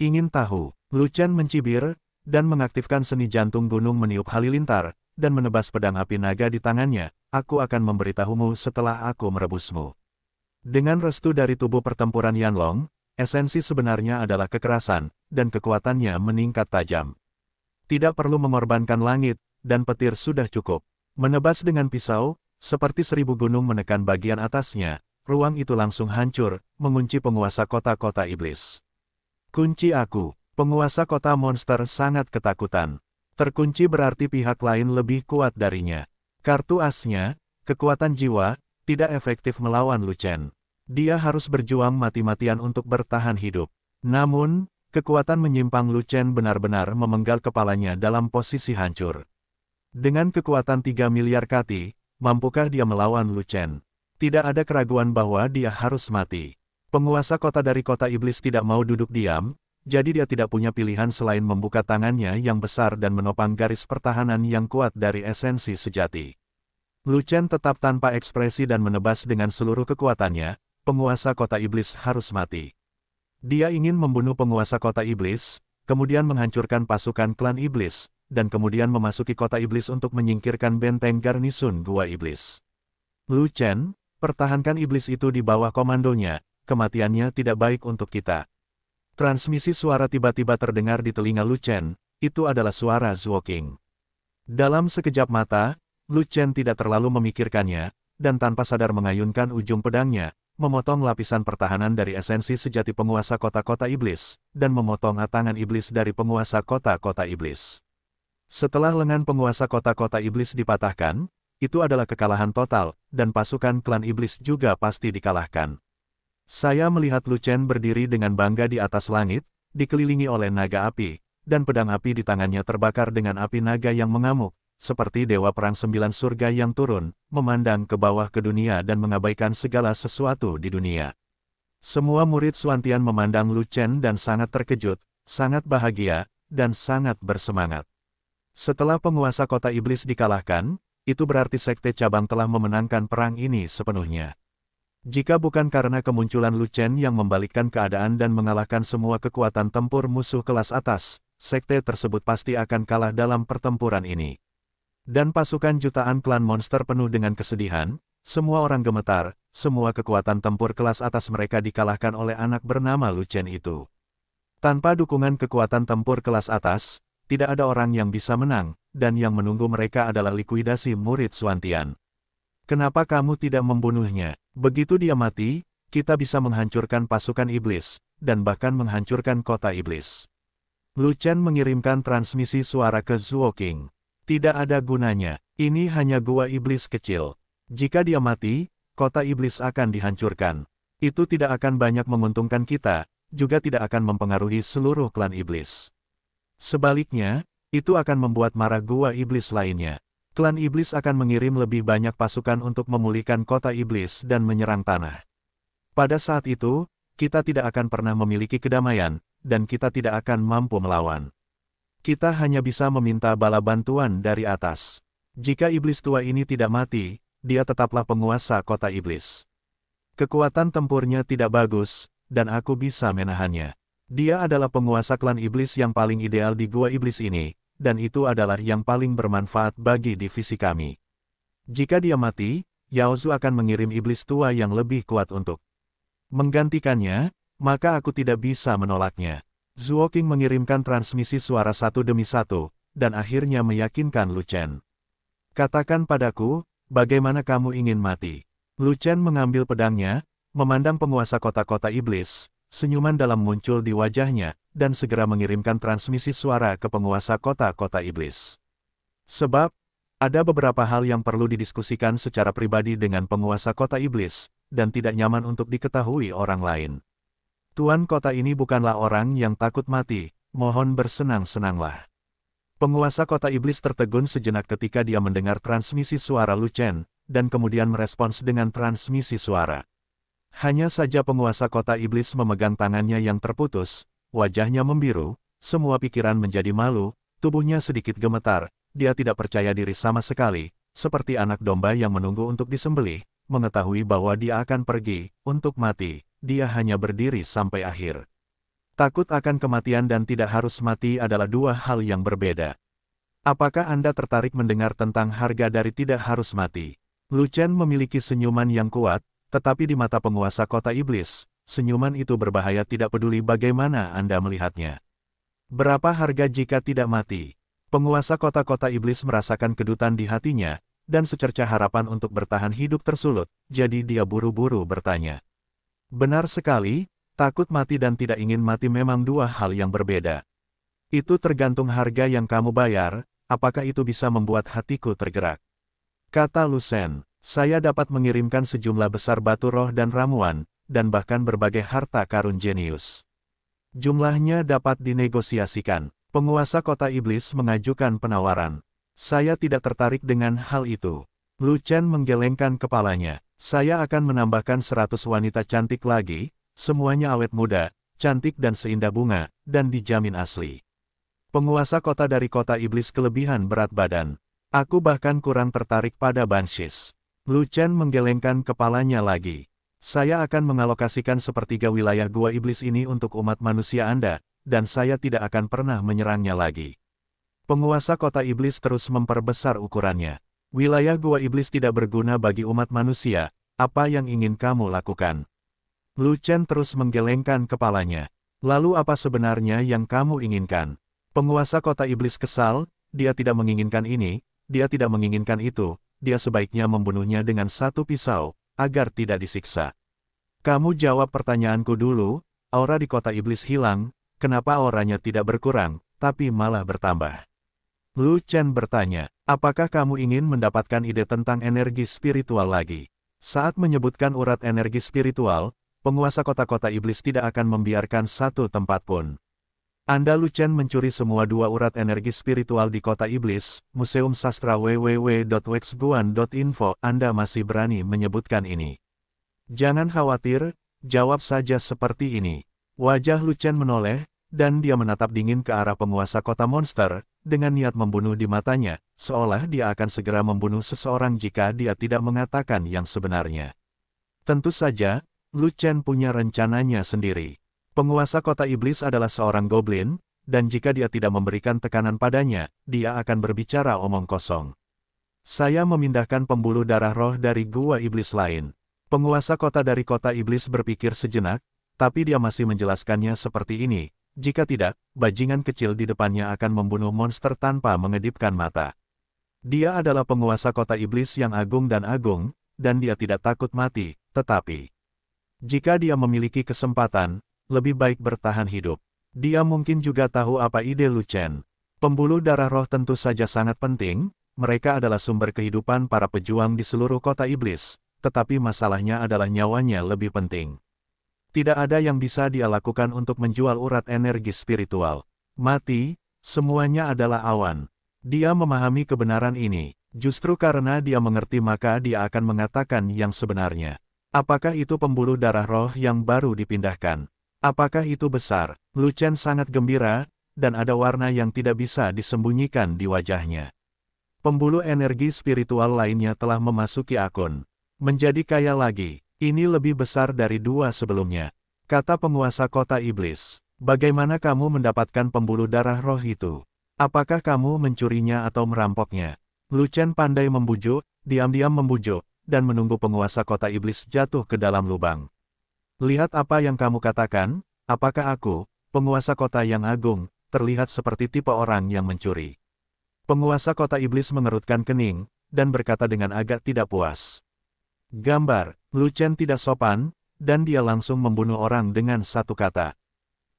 Ingin tahu? Lucian mencibir, dan mengaktifkan seni jantung gunung meniup halilintar, dan menebas pedang api naga di tangannya, aku akan memberitahumu setelah aku merebusmu. Dengan restu dari tubuh pertempuran Yanlong, esensi sebenarnya adalah kekerasan, dan kekuatannya meningkat tajam. Tidak perlu mengorbankan langit, dan petir sudah cukup. Menebas dengan pisau, seperti seribu gunung menekan bagian atasnya, ruang itu langsung hancur, mengunci penguasa kota-kota iblis. Kunci aku, penguasa kota monster sangat ketakutan. Terkunci berarti pihak lain lebih kuat darinya. Kartu asnya, kekuatan jiwa, tidak efektif melawan Lucen. Dia harus berjuang mati-matian untuk bertahan hidup. Namun, kekuatan menyimpang Lucen benar-benar memenggal kepalanya dalam posisi hancur. Dengan kekuatan 3 miliar kati, mampukah dia melawan Lucen? Tidak ada keraguan bahwa dia harus mati. Penguasa kota dari kota iblis tidak mau duduk diam, jadi dia tidak punya pilihan selain membuka tangannya yang besar dan menopang garis pertahanan yang kuat dari esensi sejati. Lucen tetap tanpa ekspresi dan menebas dengan seluruh kekuatannya, penguasa kota iblis harus mati. Dia ingin membunuh penguasa kota iblis, kemudian menghancurkan pasukan klan iblis, dan kemudian memasuki kota iblis untuk menyingkirkan benteng garnisun gua iblis. Lu pertahankan iblis itu di bawah komandonya, kematiannya tidak baik untuk kita. Transmisi suara tiba-tiba terdengar di telinga Lu Chen, itu adalah suara Zuo Qing. Dalam sekejap mata, Lu Chen tidak terlalu memikirkannya, dan tanpa sadar mengayunkan ujung pedangnya, memotong lapisan pertahanan dari esensi sejati penguasa kota-kota iblis, dan memotong tangan iblis dari penguasa kota-kota iblis. Setelah lengan penguasa kota-kota iblis dipatahkan, itu adalah kekalahan total, dan pasukan klan iblis juga pasti dikalahkan. Saya melihat Lucen berdiri dengan bangga di atas langit, dikelilingi oleh naga api, dan pedang api di tangannya terbakar dengan api naga yang mengamuk, seperti dewa perang sembilan surga yang turun, memandang ke bawah ke dunia dan mengabaikan segala sesuatu di dunia. Semua murid Suantian memandang Lucen dan sangat terkejut, sangat bahagia, dan sangat bersemangat. Setelah penguasa kota iblis dikalahkan, itu berarti sekte cabang telah memenangkan perang ini sepenuhnya. Jika bukan karena kemunculan Lu Chen yang membalikkan keadaan dan mengalahkan semua kekuatan tempur musuh kelas atas, sekte tersebut pasti akan kalah dalam pertempuran ini. Dan pasukan jutaan klan monster penuh dengan kesedihan, semua orang gemetar, semua kekuatan tempur kelas atas mereka dikalahkan oleh anak bernama Lu Chen itu. Tanpa dukungan kekuatan tempur kelas atas, tidak ada orang yang bisa menang, dan yang menunggu mereka adalah likuidasi murid Suantian. Kenapa kamu tidak membunuhnya? Begitu dia mati, kita bisa menghancurkan pasukan iblis, dan bahkan menghancurkan kota iblis. Lu Chen mengirimkan transmisi suara ke Zuo King. Tidak ada gunanya, ini hanya gua iblis kecil. Jika dia mati, kota iblis akan dihancurkan. Itu tidak akan banyak menguntungkan kita, juga tidak akan mempengaruhi seluruh klan iblis. Sebaliknya, itu akan membuat marah gua iblis lainnya, klan iblis akan mengirim lebih banyak pasukan untuk memulihkan kota iblis dan menyerang tanah. Pada saat itu, kita tidak akan pernah memiliki kedamaian, dan kita tidak akan mampu melawan. Kita hanya bisa meminta bala bantuan dari atas. Jika iblis tua ini tidak mati, dia tetaplah penguasa kota iblis. Kekuatan tempurnya tidak bagus, dan aku bisa menahannya. Dia adalah penguasa klan iblis yang paling ideal di gua iblis ini, dan itu adalah yang paling bermanfaat bagi divisi kami. Jika dia mati, Yaozu akan mengirim iblis tua yang lebih kuat untuk menggantikannya, maka aku tidak bisa menolaknya. Zuo King mengirimkan transmisi suara satu demi satu, dan akhirnya meyakinkan Lu Chen. Katakan padaku, bagaimana kamu ingin mati? Lu Chen mengambil pedangnya, memandang penguasa kota-kota iblis, Senyuman dalam muncul di wajahnya, dan segera mengirimkan transmisi suara ke penguasa kota-kota iblis. Sebab, ada beberapa hal yang perlu didiskusikan secara pribadi dengan penguasa kota iblis, dan tidak nyaman untuk diketahui orang lain. Tuan kota ini bukanlah orang yang takut mati, mohon bersenang-senanglah. Penguasa kota iblis tertegun sejenak ketika dia mendengar transmisi suara Lucen dan kemudian merespons dengan transmisi suara. Hanya saja penguasa kota iblis memegang tangannya yang terputus, wajahnya membiru, semua pikiran menjadi malu, tubuhnya sedikit gemetar, dia tidak percaya diri sama sekali, seperti anak domba yang menunggu untuk disembelih, mengetahui bahwa dia akan pergi, untuk mati, dia hanya berdiri sampai akhir. Takut akan kematian dan tidak harus mati adalah dua hal yang berbeda. Apakah Anda tertarik mendengar tentang harga dari tidak harus mati? Chen memiliki senyuman yang kuat, tetapi di mata penguasa kota iblis, senyuman itu berbahaya tidak peduli bagaimana Anda melihatnya. Berapa harga jika tidak mati? Penguasa kota-kota iblis merasakan kedutan di hatinya, dan secerca harapan untuk bertahan hidup tersulut, jadi dia buru-buru bertanya. Benar sekali, takut mati dan tidak ingin mati memang dua hal yang berbeda. Itu tergantung harga yang kamu bayar, apakah itu bisa membuat hatiku tergerak. Kata Lusen. Saya dapat mengirimkan sejumlah besar batu roh dan ramuan, dan bahkan berbagai harta karun jenius. Jumlahnya dapat dinegosiasikan. Penguasa kota iblis mengajukan penawaran. Saya tidak tertarik dengan hal itu. Lu Chen menggelengkan kepalanya. Saya akan menambahkan seratus wanita cantik lagi, semuanya awet muda, cantik dan seindah bunga, dan dijamin asli. Penguasa kota dari kota iblis kelebihan berat badan. Aku bahkan kurang tertarik pada Banshees. Lu Chen menggelengkan kepalanya lagi. Saya akan mengalokasikan sepertiga wilayah gua iblis ini untuk umat manusia Anda, dan saya tidak akan pernah menyerangnya lagi. Penguasa kota iblis terus memperbesar ukurannya. Wilayah gua iblis tidak berguna bagi umat manusia, apa yang ingin kamu lakukan? Lu Chen terus menggelengkan kepalanya. Lalu apa sebenarnya yang kamu inginkan? Penguasa kota iblis kesal, dia tidak menginginkan ini, dia tidak menginginkan itu, dia sebaiknya membunuhnya dengan satu pisau, agar tidak disiksa. Kamu jawab pertanyaanku dulu, aura di kota iblis hilang, kenapa auranya tidak berkurang, tapi malah bertambah? Lu Chen bertanya, apakah kamu ingin mendapatkan ide tentang energi spiritual lagi? Saat menyebutkan urat energi spiritual, penguasa kota-kota iblis tidak akan membiarkan satu tempat pun. Anda Luchen mencuri semua dua urat energi spiritual di kota iblis, Museum Sastra www.wexguan.info Anda masih berani menyebutkan ini. Jangan khawatir, jawab saja seperti ini. Wajah Luchen menoleh, dan dia menatap dingin ke arah penguasa kota monster, dengan niat membunuh di matanya, seolah dia akan segera membunuh seseorang jika dia tidak mengatakan yang sebenarnya. Tentu saja, Luchen punya rencananya sendiri. Penguasa kota iblis adalah seorang goblin, dan jika dia tidak memberikan tekanan padanya, dia akan berbicara omong kosong. Saya memindahkan pembuluh darah roh dari gua iblis lain. Penguasa kota dari kota iblis berpikir sejenak, tapi dia masih menjelaskannya seperti ini. Jika tidak, bajingan kecil di depannya akan membunuh monster tanpa mengedipkan mata. Dia adalah penguasa kota iblis yang agung dan agung, dan dia tidak takut mati, tetapi... Jika dia memiliki kesempatan, lebih baik bertahan hidup. Dia mungkin juga tahu apa ide Lucen. Pembuluh darah roh tentu saja sangat penting, mereka adalah sumber kehidupan para pejuang di seluruh kota iblis, tetapi masalahnya adalah nyawanya lebih penting. Tidak ada yang bisa dia lakukan untuk menjual urat energi spiritual. Mati, semuanya adalah awan. Dia memahami kebenaran ini, justru karena dia mengerti maka dia akan mengatakan yang sebenarnya. Apakah itu pembuluh darah roh yang baru dipindahkan? Apakah itu besar? Chen sangat gembira, dan ada warna yang tidak bisa disembunyikan di wajahnya. Pembuluh energi spiritual lainnya telah memasuki akun. Menjadi kaya lagi, ini lebih besar dari dua sebelumnya. Kata penguasa kota iblis. Bagaimana kamu mendapatkan pembuluh darah roh itu? Apakah kamu mencurinya atau merampoknya? Chen pandai membujuk, diam-diam membujuk, dan menunggu penguasa kota iblis jatuh ke dalam lubang. Lihat apa yang kamu katakan, apakah aku, penguasa kota yang agung, terlihat seperti tipe orang yang mencuri. Penguasa kota iblis mengerutkan kening, dan berkata dengan agak tidak puas. Gambar, Lucen tidak sopan, dan dia langsung membunuh orang dengan satu kata.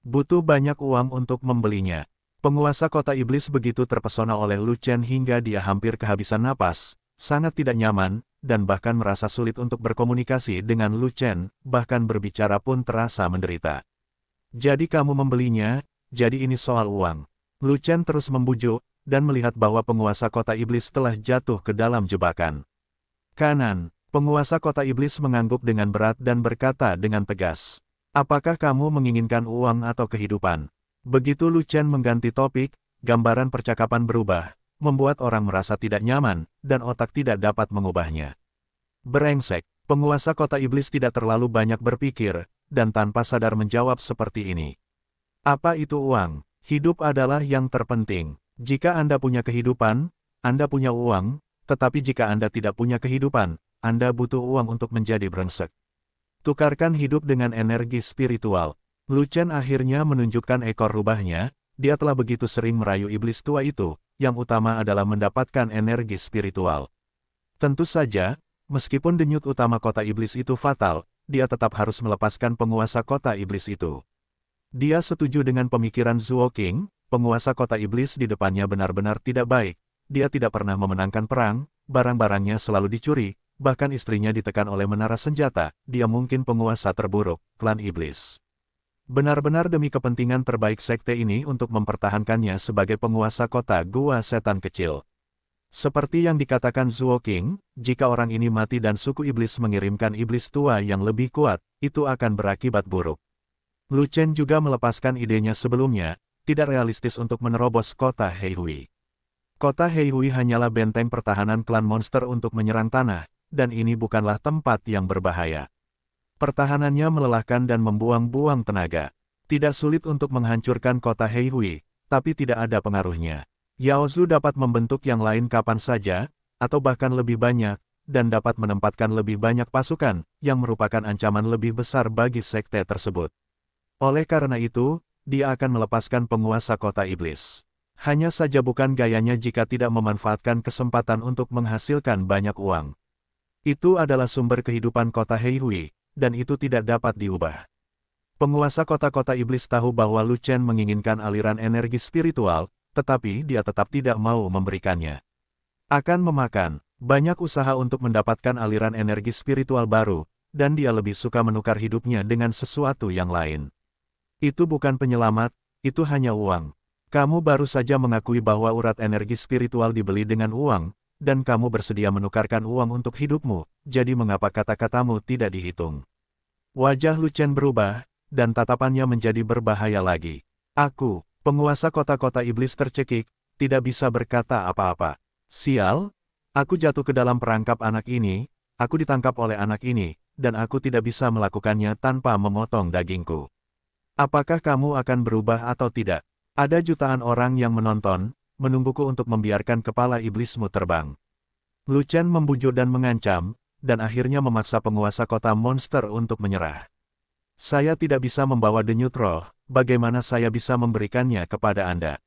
Butuh banyak uang untuk membelinya. Penguasa kota iblis begitu terpesona oleh Lucen hingga dia hampir kehabisan napas, sangat tidak nyaman, dan bahkan merasa sulit untuk berkomunikasi dengan Lu Chen, bahkan berbicara pun terasa menderita. Jadi kamu membelinya, jadi ini soal uang. Lu Chen terus membujuk, dan melihat bahwa penguasa kota iblis telah jatuh ke dalam jebakan. Kanan, penguasa kota iblis mengangguk dengan berat dan berkata dengan tegas. Apakah kamu menginginkan uang atau kehidupan? Begitu Lu Chen mengganti topik, gambaran percakapan berubah, membuat orang merasa tidak nyaman, dan otak tidak dapat mengubahnya. Berengsek, penguasa kota iblis tidak terlalu banyak berpikir, dan tanpa sadar menjawab seperti ini. Apa itu uang? Hidup adalah yang terpenting. Jika Anda punya kehidupan, Anda punya uang, tetapi jika Anda tidak punya kehidupan, Anda butuh uang untuk menjadi berengsek. Tukarkan hidup dengan energi spiritual. Lucen akhirnya menunjukkan ekor rubahnya, dia telah begitu sering merayu iblis tua itu, yang utama adalah mendapatkan energi spiritual. Tentu saja, meskipun denyut utama kota iblis itu fatal, dia tetap harus melepaskan penguasa kota iblis itu. Dia setuju dengan pemikiran Zuo King, penguasa kota iblis di depannya benar-benar tidak baik, dia tidak pernah memenangkan perang, barang-barangnya selalu dicuri, bahkan istrinya ditekan oleh menara senjata, dia mungkin penguasa terburuk, klan iblis. Benar-benar demi kepentingan terbaik sekte ini untuk mempertahankannya sebagai penguasa kota gua setan kecil. Seperti yang dikatakan Zuo King, jika orang ini mati dan suku iblis mengirimkan iblis tua yang lebih kuat, itu akan berakibat buruk. Lu Chen juga melepaskan idenya sebelumnya, tidak realistis untuk menerobos kota Heihui. Kota Heihui hanyalah benteng pertahanan klan monster untuk menyerang tanah, dan ini bukanlah tempat yang berbahaya. Pertahanannya melelahkan dan membuang-buang tenaga. Tidak sulit untuk menghancurkan kota Heihui, tapi tidak ada pengaruhnya. Yao Yaozu dapat membentuk yang lain kapan saja, atau bahkan lebih banyak, dan dapat menempatkan lebih banyak pasukan, yang merupakan ancaman lebih besar bagi sekte tersebut. Oleh karena itu, dia akan melepaskan penguasa kota iblis. Hanya saja bukan gayanya jika tidak memanfaatkan kesempatan untuk menghasilkan banyak uang. Itu adalah sumber kehidupan kota Heihui, dan itu tidak dapat diubah. Penguasa kota-kota iblis tahu bahwa Lu Chen menginginkan aliran energi spiritual, tetapi dia tetap tidak mau memberikannya. Akan memakan, banyak usaha untuk mendapatkan aliran energi spiritual baru, dan dia lebih suka menukar hidupnya dengan sesuatu yang lain. Itu bukan penyelamat, itu hanya uang. Kamu baru saja mengakui bahwa urat energi spiritual dibeli dengan uang, dan kamu bersedia menukarkan uang untuk hidupmu, jadi mengapa kata-katamu tidak dihitung? Wajah Lucen berubah, dan tatapannya menjadi berbahaya lagi. Aku, penguasa kota-kota iblis tercekik, tidak bisa berkata apa-apa. Sial, aku jatuh ke dalam perangkap anak ini, aku ditangkap oleh anak ini, dan aku tidak bisa melakukannya tanpa memotong dagingku. Apakah kamu akan berubah atau tidak? Ada jutaan orang yang menonton, menungguku untuk membiarkan kepala iblismu terbang. Lucen membujuk dan mengancam, dan akhirnya memaksa penguasa kota monster untuk menyerah. Saya tidak bisa membawa denyut roh, bagaimana saya bisa memberikannya kepada Anda?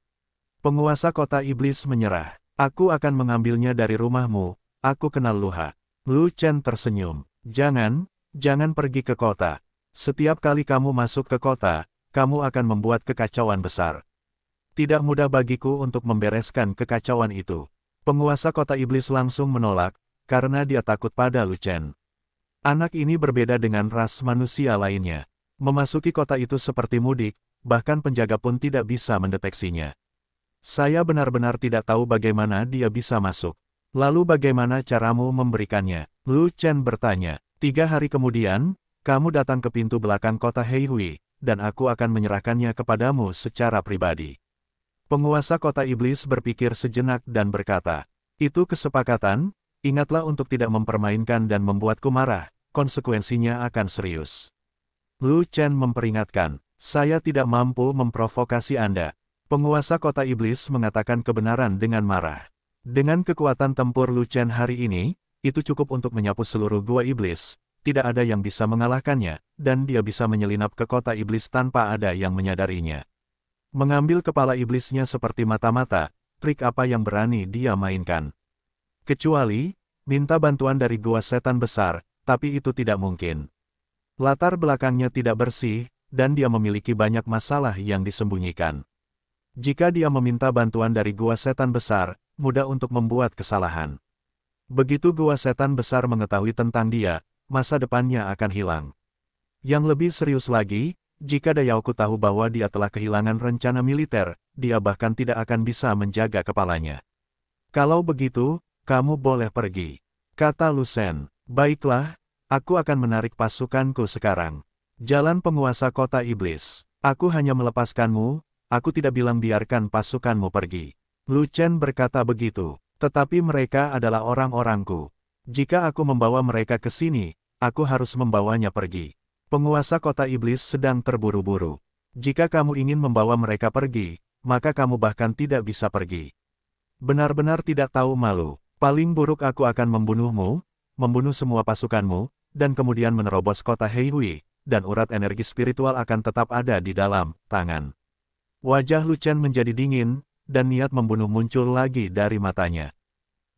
Penguasa kota iblis menyerah. Aku akan mengambilnya dari rumahmu, aku kenal Luha. Lu Chen tersenyum. Jangan, jangan pergi ke kota. Setiap kali kamu masuk ke kota, kamu akan membuat kekacauan besar. Tidak mudah bagiku untuk membereskan kekacauan itu. Penguasa kota iblis langsung menolak, karena dia takut pada Lucen. Anak ini berbeda dengan ras manusia lainnya. Memasuki kota itu seperti mudik, bahkan penjaga pun tidak bisa mendeteksinya. Saya benar-benar tidak tahu bagaimana dia bisa masuk. Lalu bagaimana caramu memberikannya? Lu Chen bertanya. Tiga hari kemudian, kamu datang ke pintu belakang kota Heihui, dan aku akan menyerahkannya kepadamu secara pribadi. Penguasa kota iblis berpikir sejenak dan berkata, itu kesepakatan, ingatlah untuk tidak mempermainkan dan membuatku marah, konsekuensinya akan serius. Lu Chen memperingatkan, saya tidak mampu memprovokasi Anda. Penguasa kota iblis mengatakan kebenaran dengan marah. Dengan kekuatan tempur Lu Chen hari ini, itu cukup untuk menyapu seluruh gua iblis, tidak ada yang bisa mengalahkannya, dan dia bisa menyelinap ke kota iblis tanpa ada yang menyadarinya. Mengambil kepala iblisnya seperti mata-mata, trik apa yang berani dia mainkan. Kecuali, minta bantuan dari gua setan besar, tapi itu tidak mungkin. Latar belakangnya tidak bersih, dan dia memiliki banyak masalah yang disembunyikan. Jika dia meminta bantuan dari gua setan besar, mudah untuk membuat kesalahan. Begitu gua setan besar mengetahui tentang dia, masa depannya akan hilang. Yang lebih serius lagi, jika Dayaoku tahu bahwa dia telah kehilangan rencana militer, dia bahkan tidak akan bisa menjaga kepalanya. Kalau begitu, kamu boleh pergi. Kata Lucen, baiklah, aku akan menarik pasukanku sekarang. Jalan penguasa kota iblis, aku hanya melepaskanmu, aku tidak bilang biarkan pasukanmu pergi. Lucen berkata begitu, tetapi mereka adalah orang-orangku. Jika aku membawa mereka ke sini, aku harus membawanya pergi. Penguasa kota iblis sedang terburu-buru. Jika kamu ingin membawa mereka pergi, maka kamu bahkan tidak bisa pergi. Benar-benar tidak tahu malu. Paling buruk aku akan membunuhmu, membunuh semua pasukanmu, dan kemudian menerobos kota Heihui, dan urat energi spiritual akan tetap ada di dalam tangan. Wajah Lucen menjadi dingin, dan niat membunuh muncul lagi dari matanya.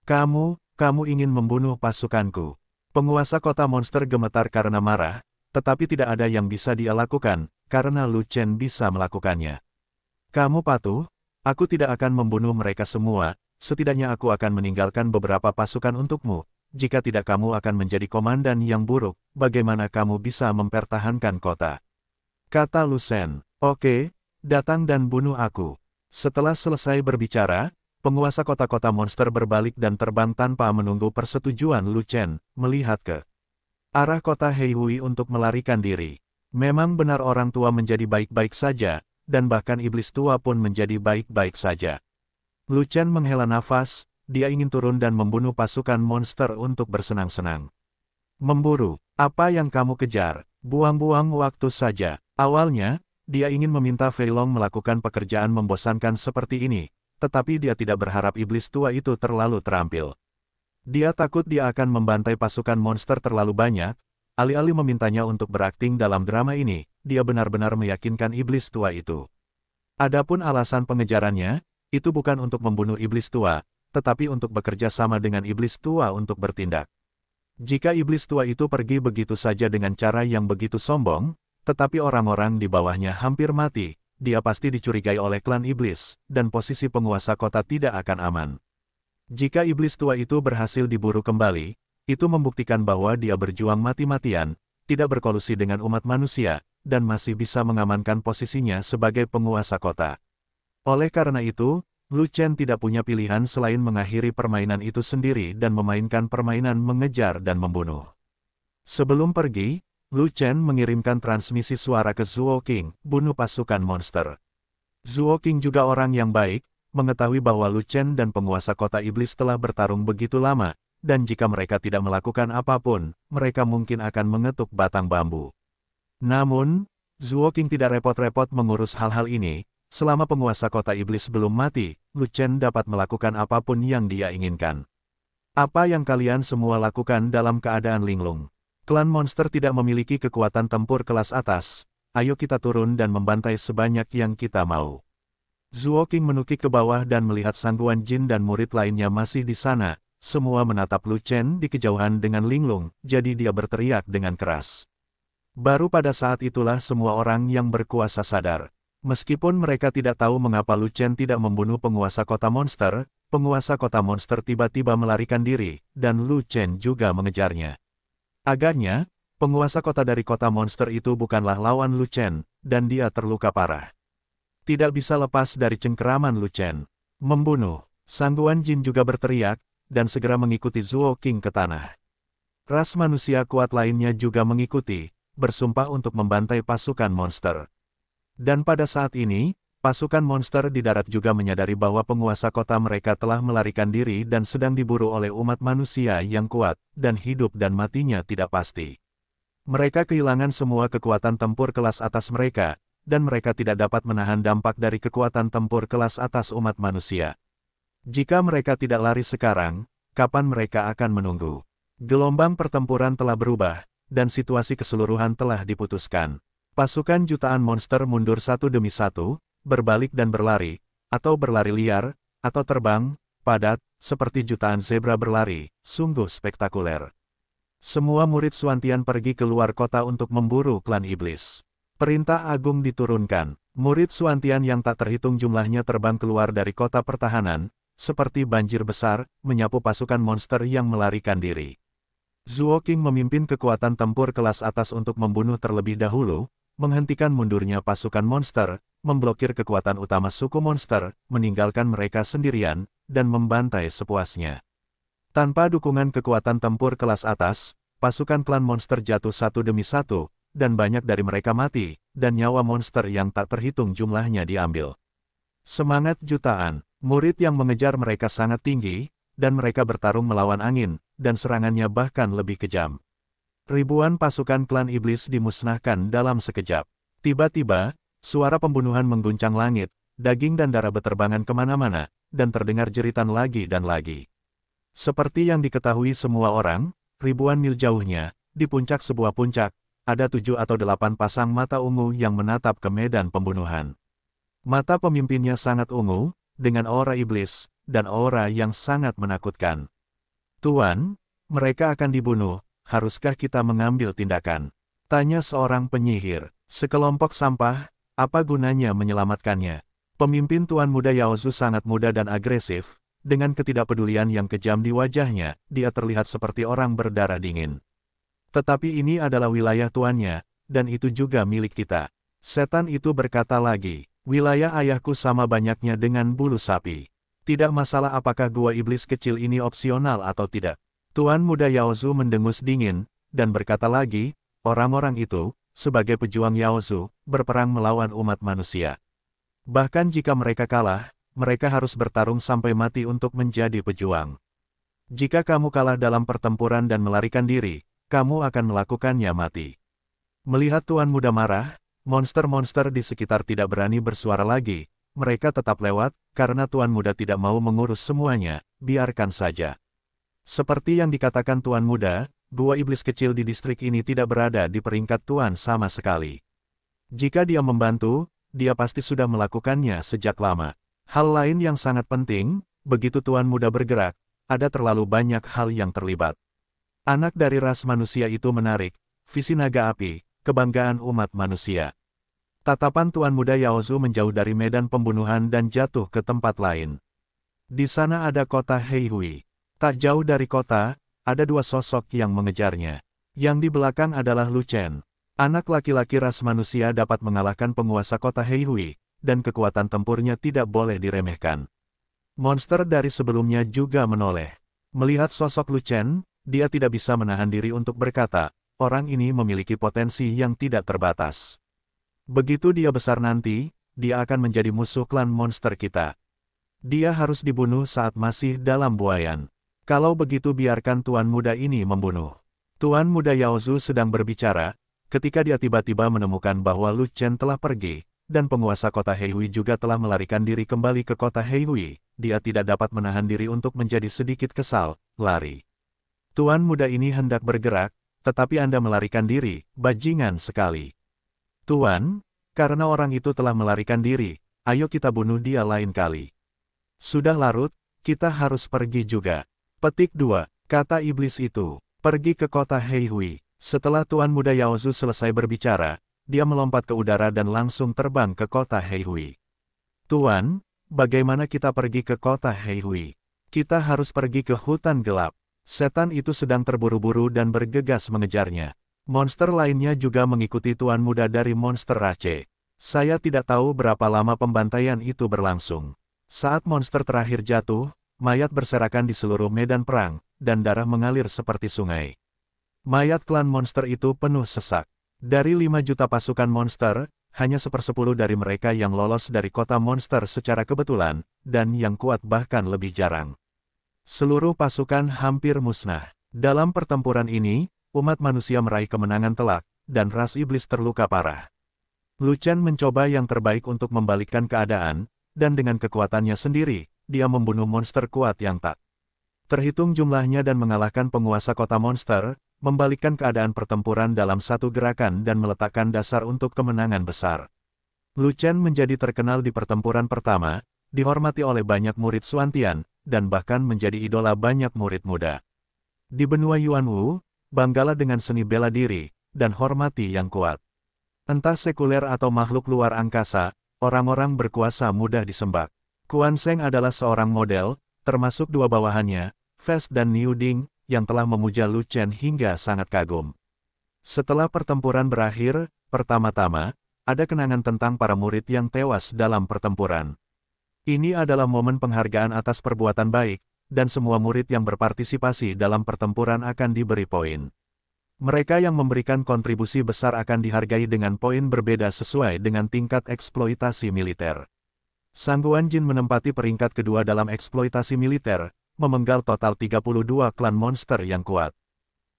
Kamu, kamu ingin membunuh pasukanku. Penguasa kota monster gemetar karena marah, tetapi tidak ada yang bisa dia lakukan, karena Lu Chen bisa melakukannya. Kamu patuh? Aku tidak akan membunuh mereka semua, setidaknya aku akan meninggalkan beberapa pasukan untukmu. Jika tidak kamu akan menjadi komandan yang buruk, bagaimana kamu bisa mempertahankan kota? Kata Lu Chen, oke, datang dan bunuh aku. Setelah selesai berbicara, penguasa kota-kota monster berbalik dan terbang tanpa menunggu persetujuan Lu Chen, melihat ke Arah kota Heihui untuk melarikan diri. Memang benar orang tua menjadi baik-baik saja, dan bahkan iblis tua pun menjadi baik-baik saja. Lucan menghela nafas, dia ingin turun dan membunuh pasukan monster untuk bersenang-senang. Memburu, apa yang kamu kejar, buang-buang waktu saja. Awalnya, dia ingin meminta Feilong melakukan pekerjaan membosankan seperti ini, tetapi dia tidak berharap iblis tua itu terlalu terampil. Dia takut dia akan membantai pasukan monster terlalu banyak, alih-alih memintanya untuk berakting dalam drama ini, dia benar-benar meyakinkan iblis tua itu. Adapun alasan pengejarannya, itu bukan untuk membunuh iblis tua, tetapi untuk bekerja sama dengan iblis tua untuk bertindak. Jika iblis tua itu pergi begitu saja dengan cara yang begitu sombong, tetapi orang-orang di bawahnya hampir mati, dia pasti dicurigai oleh klan iblis, dan posisi penguasa kota tidak akan aman. Jika iblis tua itu berhasil diburu kembali, itu membuktikan bahwa dia berjuang mati-matian, tidak berkolusi dengan umat manusia, dan masih bisa mengamankan posisinya sebagai penguasa kota. Oleh karena itu, Lu Chen tidak punya pilihan selain mengakhiri permainan itu sendiri dan memainkan permainan mengejar dan membunuh. Sebelum pergi, Lu Chen mengirimkan transmisi suara ke Zhuo King, bunuh pasukan monster. Zhuo King juga orang yang baik, mengetahui bahwa Lu Chen dan penguasa kota iblis telah bertarung begitu lama, dan jika mereka tidak melakukan apapun, mereka mungkin akan mengetuk batang bambu. Namun, Zhuo King tidak repot-repot mengurus hal-hal ini, selama penguasa kota iblis belum mati, Lu Chen dapat melakukan apapun yang dia inginkan. Apa yang kalian semua lakukan dalam keadaan linglung? Klan monster tidak memiliki kekuatan tempur kelas atas, ayo kita turun dan membantai sebanyak yang kita mau. Zuo King menukik ke bawah dan melihat Sangguan Jin dan murid lainnya masih di sana, semua menatap Lu Chen di kejauhan dengan linglung, jadi dia berteriak dengan keras. Baru pada saat itulah semua orang yang berkuasa sadar. Meskipun mereka tidak tahu mengapa Lu Chen tidak membunuh penguasa kota monster, penguasa kota monster tiba-tiba melarikan diri, dan Lu Chen juga mengejarnya. Agaknya, penguasa kota dari kota monster itu bukanlah lawan Lu Chen, dan dia terluka parah tidak bisa lepas dari cengkeraman Lucen. Membunuh, Sangguan Jin juga berteriak, dan segera mengikuti Zuo King ke tanah. Ras manusia kuat lainnya juga mengikuti, bersumpah untuk membantai pasukan monster. Dan pada saat ini, pasukan monster di darat juga menyadari bahwa penguasa kota mereka telah melarikan diri dan sedang diburu oleh umat manusia yang kuat, dan hidup dan matinya tidak pasti. Mereka kehilangan semua kekuatan tempur kelas atas mereka, dan mereka tidak dapat menahan dampak dari kekuatan tempur kelas atas umat manusia. Jika mereka tidak lari sekarang, kapan mereka akan menunggu? Gelombang pertempuran telah berubah, dan situasi keseluruhan telah diputuskan. Pasukan jutaan monster mundur satu demi satu, berbalik dan berlari, atau berlari liar, atau terbang, padat, seperti jutaan zebra berlari, sungguh spektakuler. Semua murid Suantian pergi keluar kota untuk memburu klan iblis. Perintah agung diturunkan, murid Suantian yang tak terhitung jumlahnya terbang keluar dari kota pertahanan, seperti banjir besar, menyapu pasukan monster yang melarikan diri. Zhuo King memimpin kekuatan tempur kelas atas untuk membunuh terlebih dahulu, menghentikan mundurnya pasukan monster, memblokir kekuatan utama suku monster, meninggalkan mereka sendirian, dan membantai sepuasnya. Tanpa dukungan kekuatan tempur kelas atas, pasukan klan monster jatuh satu demi satu, dan banyak dari mereka mati, dan nyawa monster yang tak terhitung jumlahnya diambil. Semangat jutaan, murid yang mengejar mereka sangat tinggi, dan mereka bertarung melawan angin, dan serangannya bahkan lebih kejam. Ribuan pasukan klan iblis dimusnahkan dalam sekejap. Tiba-tiba, suara pembunuhan mengguncang langit, daging dan darah beterbangan kemana-mana, dan terdengar jeritan lagi dan lagi. Seperti yang diketahui semua orang, ribuan mil jauhnya, di puncak sebuah puncak, ada tujuh atau delapan pasang mata ungu yang menatap ke medan pembunuhan. Mata pemimpinnya sangat ungu, dengan aura iblis, dan aura yang sangat menakutkan. Tuan, mereka akan dibunuh, haruskah kita mengambil tindakan? Tanya seorang penyihir, sekelompok sampah, apa gunanya menyelamatkannya? Pemimpin Tuan Muda Yaozu sangat muda dan agresif, dengan ketidakpedulian yang kejam di wajahnya, dia terlihat seperti orang berdarah dingin. Tetapi ini adalah wilayah tuannya, dan itu juga milik kita. Setan itu berkata lagi, wilayah ayahku sama banyaknya dengan bulu sapi. Tidak masalah apakah gua iblis kecil ini opsional atau tidak. Tuan muda Yaozu mendengus dingin, dan berkata lagi, orang-orang itu, sebagai pejuang Yaozu, berperang melawan umat manusia. Bahkan jika mereka kalah, mereka harus bertarung sampai mati untuk menjadi pejuang. Jika kamu kalah dalam pertempuran dan melarikan diri, kamu akan melakukannya mati. Melihat Tuan Muda marah, monster-monster di sekitar tidak berani bersuara lagi, mereka tetap lewat, karena Tuan Muda tidak mau mengurus semuanya, biarkan saja. Seperti yang dikatakan Tuan Muda, dua iblis kecil di distrik ini tidak berada di peringkat Tuan sama sekali. Jika dia membantu, dia pasti sudah melakukannya sejak lama. Hal lain yang sangat penting, begitu Tuan Muda bergerak, ada terlalu banyak hal yang terlibat. Anak dari ras manusia itu menarik, visi naga api, kebanggaan umat manusia. Tatapan Tuan Muda Yaozu menjauh dari medan pembunuhan dan jatuh ke tempat lain. Di sana ada kota Heihui. Tak jauh dari kota, ada dua sosok yang mengejarnya. Yang di belakang adalah Lu Chen. Anak laki-laki ras manusia dapat mengalahkan penguasa kota Heihui, dan kekuatan tempurnya tidak boleh diremehkan. Monster dari sebelumnya juga menoleh. Melihat sosok Lu Chen, dia tidak bisa menahan diri untuk berkata, orang ini memiliki potensi yang tidak terbatas. Begitu dia besar nanti, dia akan menjadi musuh klan monster kita. Dia harus dibunuh saat masih dalam buayan. Kalau begitu biarkan tuan muda ini membunuh. Tuan muda Yaozu sedang berbicara, ketika dia tiba-tiba menemukan bahwa Lu Chen telah pergi, dan penguasa kota Heihui juga telah melarikan diri kembali ke kota Heihui, dia tidak dapat menahan diri untuk menjadi sedikit kesal, lari. Tuan muda ini hendak bergerak, tetapi Anda melarikan diri, bajingan sekali. Tuan, karena orang itu telah melarikan diri, ayo kita bunuh dia lain kali. Sudah larut, kita harus pergi juga. Petik 2, kata iblis itu, pergi ke kota Heihui. Setelah Tuan Muda Yaozu selesai berbicara, dia melompat ke udara dan langsung terbang ke kota Heihui. Tuan, bagaimana kita pergi ke kota Heihui? Kita harus pergi ke hutan gelap. Setan itu sedang terburu-buru dan bergegas mengejarnya. Monster lainnya juga mengikuti tuan muda dari monster Rache. Saya tidak tahu berapa lama pembantaian itu berlangsung. Saat monster terakhir jatuh, mayat berserakan di seluruh medan perang, dan darah mengalir seperti sungai. Mayat klan monster itu penuh sesak. Dari 5 juta pasukan monster, hanya sepersepuluh dari mereka yang lolos dari kota monster secara kebetulan, dan yang kuat bahkan lebih jarang. Seluruh pasukan hampir musnah. Dalam pertempuran ini, umat manusia meraih kemenangan telak, dan ras iblis terluka parah. Lucian mencoba yang terbaik untuk membalikkan keadaan, dan dengan kekuatannya sendiri, dia membunuh monster kuat yang tak terhitung jumlahnya dan mengalahkan penguasa kota monster, membalikkan keadaan pertempuran dalam satu gerakan dan meletakkan dasar untuk kemenangan besar. Lucian menjadi terkenal di pertempuran pertama, dihormati oleh banyak murid Suantian, dan bahkan menjadi idola banyak murid muda. Di benua Yuanwu, banggalah dengan seni bela diri, dan hormati yang kuat. Entah sekuler atau makhluk luar angkasa, orang-orang berkuasa mudah disembah. Kuan Seng adalah seorang model, termasuk dua bawahannya, Fes dan Niu Ding, yang telah memuja Lu Chen hingga sangat kagum. Setelah pertempuran berakhir, pertama-tama, ada kenangan tentang para murid yang tewas dalam pertempuran. Ini adalah momen penghargaan atas perbuatan baik, dan semua murid yang berpartisipasi dalam pertempuran akan diberi poin. Mereka yang memberikan kontribusi besar akan dihargai dengan poin berbeda sesuai dengan tingkat eksploitasi militer. Sangguan Jin menempati peringkat kedua dalam eksploitasi militer, memenggal total 32 klan monster yang kuat.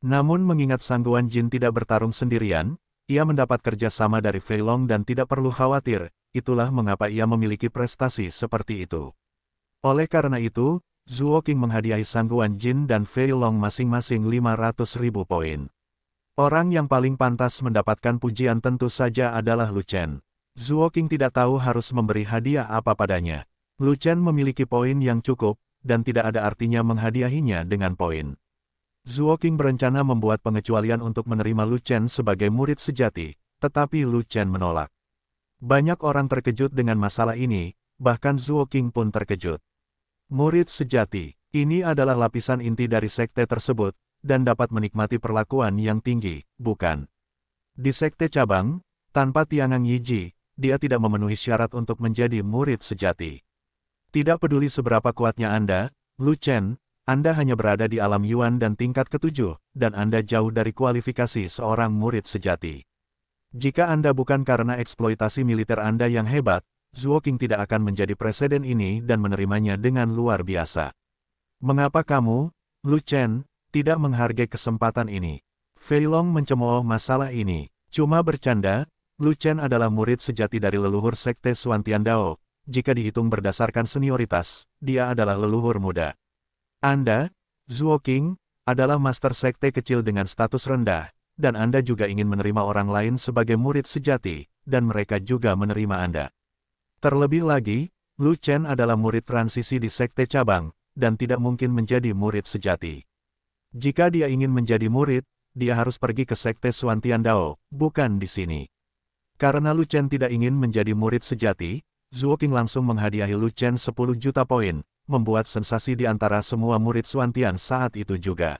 Namun mengingat Sangguan Jin tidak bertarung sendirian, ia mendapat kerjasama dari Feilong dan tidak perlu khawatir, itulah mengapa ia memiliki prestasi seperti itu. Oleh karena itu, Zuo Qing menghadiahi Sangguan Jin dan Fei Long masing-masing 500 ribu poin. Orang yang paling pantas mendapatkan pujian tentu saja adalah Lu Chen. Zuo Qing tidak tahu harus memberi hadiah apa padanya. Lu Chen memiliki poin yang cukup, dan tidak ada artinya menghadiahinya dengan poin. Zuo Qing berencana membuat pengecualian untuk menerima Lu Chen sebagai murid sejati, tetapi Lu Chen menolak. Banyak orang terkejut dengan masalah ini, bahkan Zuo King pun terkejut. Murid sejati, ini adalah lapisan inti dari sekte tersebut, dan dapat menikmati perlakuan yang tinggi, bukan? Di sekte cabang, tanpa Tiangang Yiji, dia tidak memenuhi syarat untuk menjadi murid sejati. Tidak peduli seberapa kuatnya Anda, Lu Chen, Anda hanya berada di alam Yuan dan tingkat ketujuh, dan Anda jauh dari kualifikasi seorang murid sejati. Jika Anda bukan karena eksploitasi militer Anda yang hebat, Zuo King tidak akan menjadi presiden ini dan menerimanya dengan luar biasa. Mengapa kamu, Lu Chen, tidak menghargai kesempatan ini? Fei Long mencemooh masalah ini. Cuma bercanda, Lu Chen adalah murid sejati dari leluhur Sekte Suan Dao. Jika dihitung berdasarkan senioritas, dia adalah leluhur muda. Anda, Zuo King, adalah master sekte kecil dengan status rendah, dan Anda juga ingin menerima orang lain sebagai murid sejati, dan mereka juga menerima Anda. Terlebih lagi, Lu Chen adalah murid transisi di sekte cabang, dan tidak mungkin menjadi murid sejati. Jika dia ingin menjadi murid, dia harus pergi ke sekte Suan Dao, bukan di sini. Karena Lu Chen tidak ingin menjadi murid sejati, Zuo Qing langsung menghadiahi Lu Chen 10 juta poin, membuat sensasi di antara semua murid Suan saat itu juga.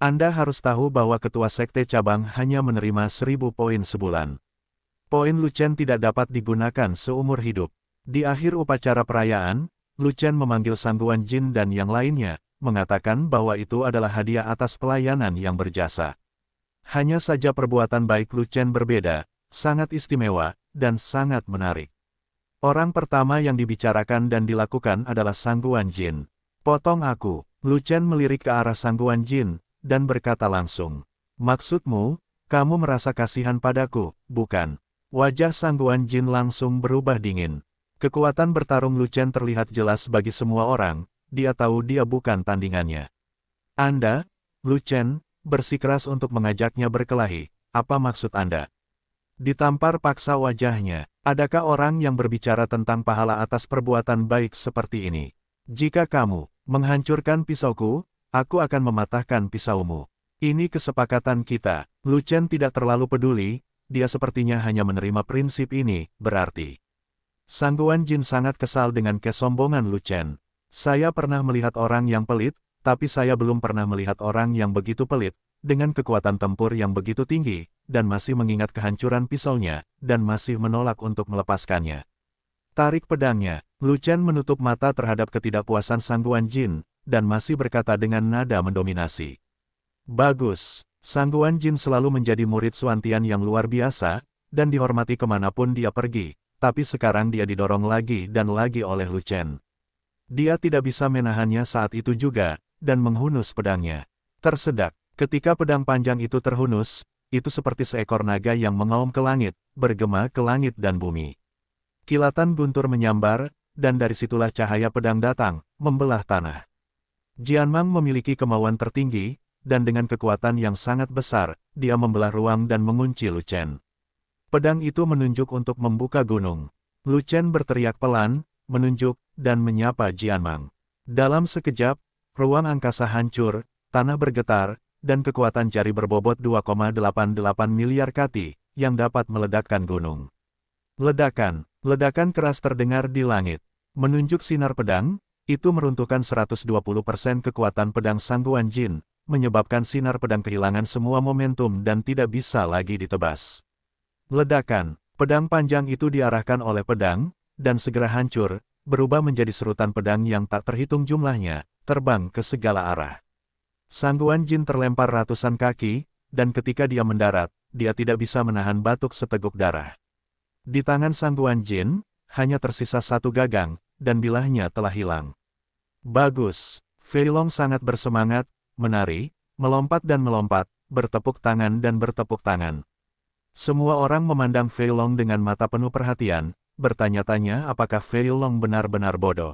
Anda harus tahu bahwa ketua sekte cabang hanya menerima seribu poin sebulan. Poin Lucen tidak dapat digunakan seumur hidup. Di akhir upacara perayaan, Lucen memanggil Sangguan Jin dan yang lainnya, mengatakan bahwa itu adalah hadiah atas pelayanan yang berjasa. Hanya saja perbuatan baik Lucen berbeda, sangat istimewa, dan sangat menarik. Orang pertama yang dibicarakan dan dilakukan adalah Sangguan Jin. Potong aku, Lucen melirik ke arah Sangguan Jin, dan berkata langsung, Maksudmu, kamu merasa kasihan padaku, bukan? Wajah Sangguan Jin langsung berubah dingin. Kekuatan bertarung Lucen terlihat jelas bagi semua orang, dia tahu dia bukan tandingannya. Anda, Lucen, bersikeras untuk mengajaknya berkelahi, apa maksud Anda? Ditampar paksa wajahnya, adakah orang yang berbicara tentang pahala atas perbuatan baik seperti ini? Jika kamu menghancurkan pisauku, Aku akan mematahkan pisaumu. Ini kesepakatan kita. Lu Chen tidak terlalu peduli, dia sepertinya hanya menerima prinsip ini, berarti. Sangguan Jin sangat kesal dengan kesombongan Lu Chen. Saya pernah melihat orang yang pelit, tapi saya belum pernah melihat orang yang begitu pelit, dengan kekuatan tempur yang begitu tinggi, dan masih mengingat kehancuran pisaunya, dan masih menolak untuk melepaskannya. Tarik pedangnya, Lu Chen menutup mata terhadap ketidakpuasan Sangguan Jin, dan masih berkata dengan nada mendominasi. Bagus, Sangguan Jin selalu menjadi murid Suantian yang luar biasa, dan dihormati kemanapun dia pergi, tapi sekarang dia didorong lagi dan lagi oleh Lu Chen. Dia tidak bisa menahannya saat itu juga, dan menghunus pedangnya. Tersedak, ketika pedang panjang itu terhunus, itu seperti seekor naga yang mengaum ke langit, bergema ke langit dan bumi. Kilatan guntur menyambar, dan dari situlah cahaya pedang datang, membelah tanah. Jianmang memiliki kemauan tertinggi, dan dengan kekuatan yang sangat besar, dia membelah ruang dan mengunci Lu Chen. Pedang itu menunjuk untuk membuka gunung. Lu Chen berteriak pelan, menunjuk, dan menyapa Jianmang. Dalam sekejap, ruang angkasa hancur, tanah bergetar, dan kekuatan jari berbobot 2,88 miliar kati, yang dapat meledakkan gunung. Ledakan, ledakan keras terdengar di langit. Menunjuk sinar pedang, itu meruntuhkan 120% kekuatan pedang sangguan jin, menyebabkan sinar pedang kehilangan semua momentum dan tidak bisa lagi ditebas. Ledakan, pedang panjang itu diarahkan oleh pedang, dan segera hancur, berubah menjadi serutan pedang yang tak terhitung jumlahnya, terbang ke segala arah. Sangguan jin terlempar ratusan kaki, dan ketika dia mendarat, dia tidak bisa menahan batuk seteguk darah. Di tangan sangguan jin, hanya tersisa satu gagang, dan bilahnya telah hilang. Bagus. Feilong sangat bersemangat, menari, melompat dan melompat, bertepuk tangan dan bertepuk tangan. Semua orang memandang Feilong dengan mata penuh perhatian, bertanya-tanya apakah Feilong benar-benar bodoh.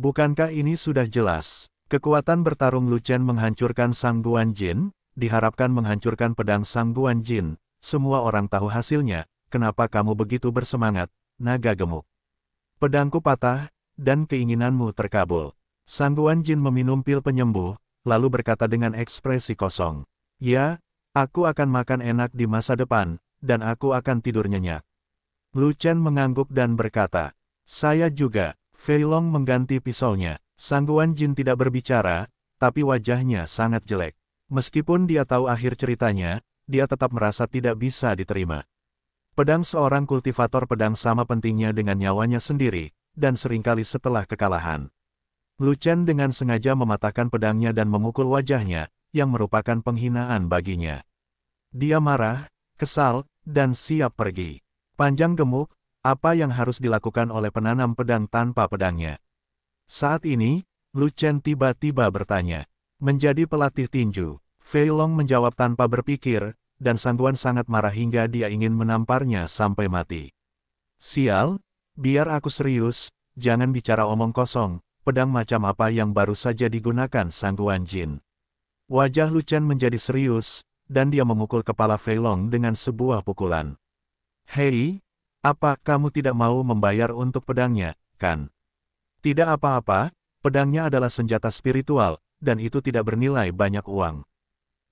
Bukankah ini sudah jelas? Kekuatan bertarung Lucen menghancurkan Sang Guan Jin, diharapkan menghancurkan pedang Sang Guan Jin. Semua orang tahu hasilnya, kenapa kamu begitu bersemangat, naga gemuk. Pedangku patah, dan keinginanmu terkabul. Sangguan Jin meminum pil penyembuh, lalu berkata dengan ekspresi kosong. Ya, aku akan makan enak di masa depan, dan aku akan tidur nyenyak. Lu Chen mengangguk dan berkata, Saya juga, Fei Long mengganti pisaunya. Sangguan Jin tidak berbicara, tapi wajahnya sangat jelek. Meskipun dia tahu akhir ceritanya, dia tetap merasa tidak bisa diterima. Pedang seorang kultivator pedang sama pentingnya dengan nyawanya sendiri, dan seringkali setelah kekalahan. Lu Chen dengan sengaja mematahkan pedangnya dan memukul wajahnya, yang merupakan penghinaan baginya. Dia marah, kesal, dan siap pergi. Panjang gemuk, apa yang harus dilakukan oleh penanam pedang tanpa pedangnya? Saat ini, Lu Chen tiba-tiba bertanya. Menjadi pelatih tinju, Fei Long menjawab tanpa berpikir, dan Sangguan sangat marah hingga dia ingin menamparnya sampai mati. Sial, Biar aku serius, jangan bicara omong kosong, pedang macam apa yang baru saja digunakan sangguan jin. Wajah Lucian menjadi serius, dan dia memukul kepala Feilong dengan sebuah pukulan. Hei, apa kamu tidak mau membayar untuk pedangnya, kan? Tidak apa-apa, pedangnya adalah senjata spiritual, dan itu tidak bernilai banyak uang.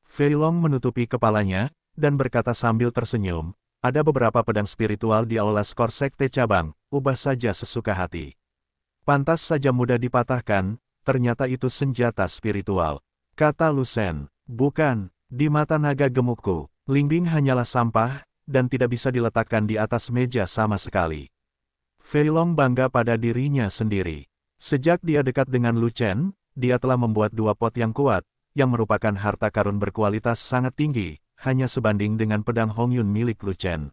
Feilong menutupi kepalanya, dan berkata sambil tersenyum, ada beberapa pedang spiritual di aula skor sekte cabang, ubah saja sesuka hati. Pantas saja mudah dipatahkan, ternyata itu senjata spiritual. Kata Lusen, bukan, di mata naga gemukku, Lingbing hanyalah sampah, dan tidak bisa diletakkan di atas meja sama sekali. Feilong bangga pada dirinya sendiri. Sejak dia dekat dengan Lucen, dia telah membuat dua pot yang kuat, yang merupakan harta karun berkualitas sangat tinggi, hanya sebanding dengan pedang Hongyun milik Lucen.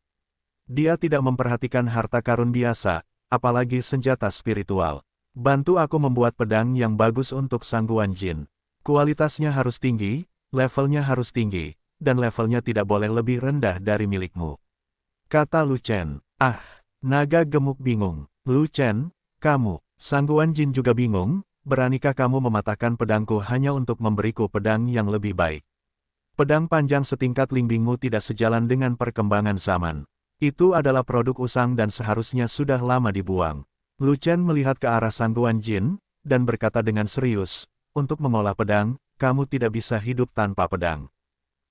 Dia tidak memperhatikan harta karun biasa, apalagi senjata spiritual. Bantu aku membuat pedang yang bagus untuk sangguan jin. Kualitasnya harus tinggi, levelnya harus tinggi, dan levelnya tidak boleh lebih rendah dari milikmu. Kata Lu Chen. Ah, naga gemuk bingung. Lu Chen, kamu, sangguan jin juga bingung, beranikah kamu mematahkan pedangku hanya untuk memberiku pedang yang lebih baik? Pedang panjang setingkat limbingmu tidak sejalan dengan perkembangan zaman. Itu adalah produk usang dan seharusnya sudah lama dibuang. Lu Chen melihat ke arah sangguan Jin, dan berkata dengan serius, untuk mengolah pedang, kamu tidak bisa hidup tanpa pedang.